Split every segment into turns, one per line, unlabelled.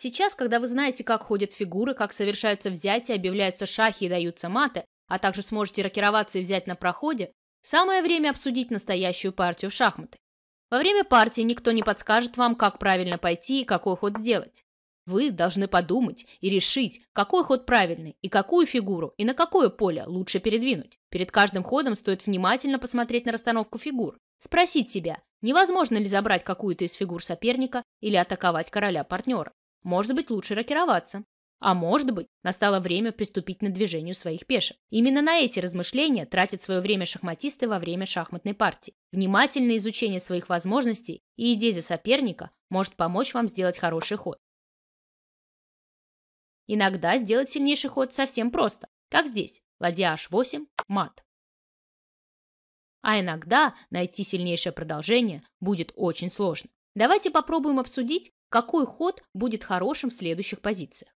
Сейчас, когда вы знаете, как ходят фигуры, как совершаются взятия, объявляются шахи и даются маты, а также сможете рокироваться и взять на проходе, самое время обсудить настоящую партию в шахматы. Во время партии никто не подскажет вам, как правильно пойти и какой ход сделать. Вы должны подумать и решить, какой ход правильный и какую фигуру и на какое поле лучше передвинуть. Перед каждым ходом стоит внимательно посмотреть на расстановку фигур. Спросить себя, невозможно ли забрать какую-то из фигур соперника или атаковать короля партнера. Может быть, лучше рокироваться. А может быть, настало время приступить на движению своих пешек. Именно на эти размышления тратят свое время шахматисты во время шахматной партии. Внимательное изучение своих возможностей и идея за соперника может помочь вам сделать хороший ход. Иногда сделать сильнейший ход совсем просто, как здесь, ладья h8, мат. А иногда найти сильнейшее продолжение будет очень сложно. Давайте попробуем обсудить, какой ход будет хорошим в следующих позициях.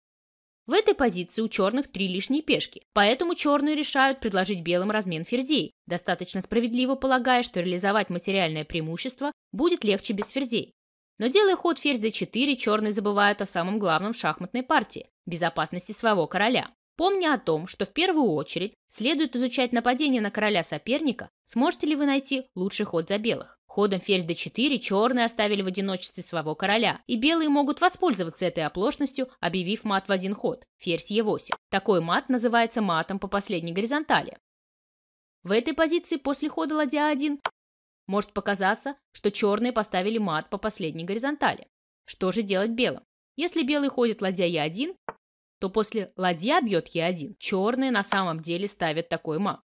В этой позиции у черных три лишние пешки, поэтому черные решают предложить белым размен ферзей, достаточно справедливо полагая, что реализовать материальное преимущество будет легче без ферзей. Но делая ход ферзь d4, черные забывают о самом главном в шахматной партии – безопасности своего короля. Помня о том, что в первую очередь следует изучать нападение на короля соперника, сможете ли вы найти лучший ход за белых. Ходом ферзь d4 черные оставили в одиночестве своего короля, и белые могут воспользоваться этой оплошностью, объявив мат в один ход – ферзь e8. Такой мат называется матом по последней горизонтали. В этой позиции после хода ладья 1 может показаться, что черные поставили мат по последней горизонтали. Что же делать белым? Если белый ходит ладья e1, то после ладья бьет e1 черные на самом деле ставят такой мат.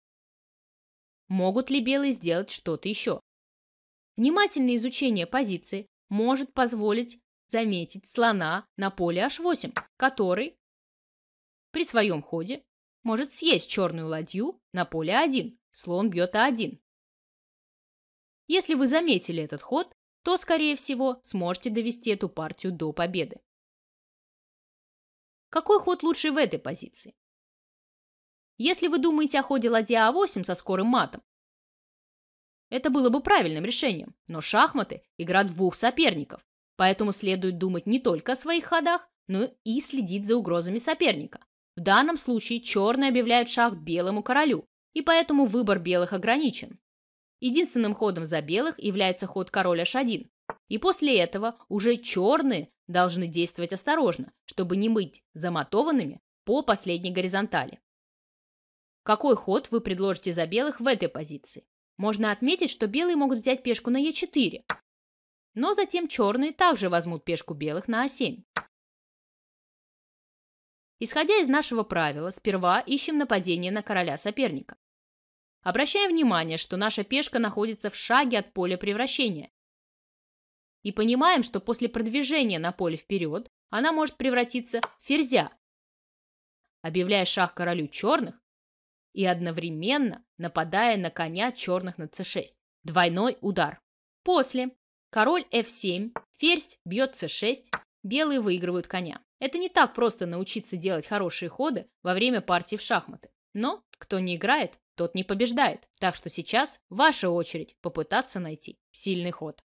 Могут ли белые сделать что-то еще? Внимательное изучение позиции может позволить заметить слона на поле h8, который при своем ходе может съесть черную ладью на поле 1, слон бьет а1. Если вы заметили этот ход, то, скорее всего, сможете довести эту партию до победы. Какой ход лучше в этой позиции? Если вы думаете о ходе ладья А8 со скорым матом, это было бы правильным решением, но шахматы – игра двух соперников, поэтому следует думать не только о своих ходах, но и следить за угрозами соперника. В данном случае черные объявляют шах белому королю, и поэтому выбор белых ограничен. Единственным ходом за белых является ход короля h1, и после этого уже черные должны действовать осторожно, чтобы не быть замотованными по последней горизонтали. Какой ход вы предложите за белых в этой позиции? Можно отметить, что белые могут взять пешку на Е4, но затем черные также возьмут пешку белых на А7. Исходя из нашего правила, сперва ищем нападение на короля соперника. Обращаем внимание, что наша пешка находится в шаге от поля превращения. И понимаем, что после продвижения на поле вперед она может превратиться в ферзя. Объявляя шах королю черных, и одновременно нападая на коня черных на c6. Двойной удар. После король f7, ферзь бьет c6, белые выигрывают коня. Это не так просто научиться делать хорошие ходы во время партии в шахматы. Но кто не играет, тот не побеждает. Так что сейчас ваша очередь попытаться найти сильный ход.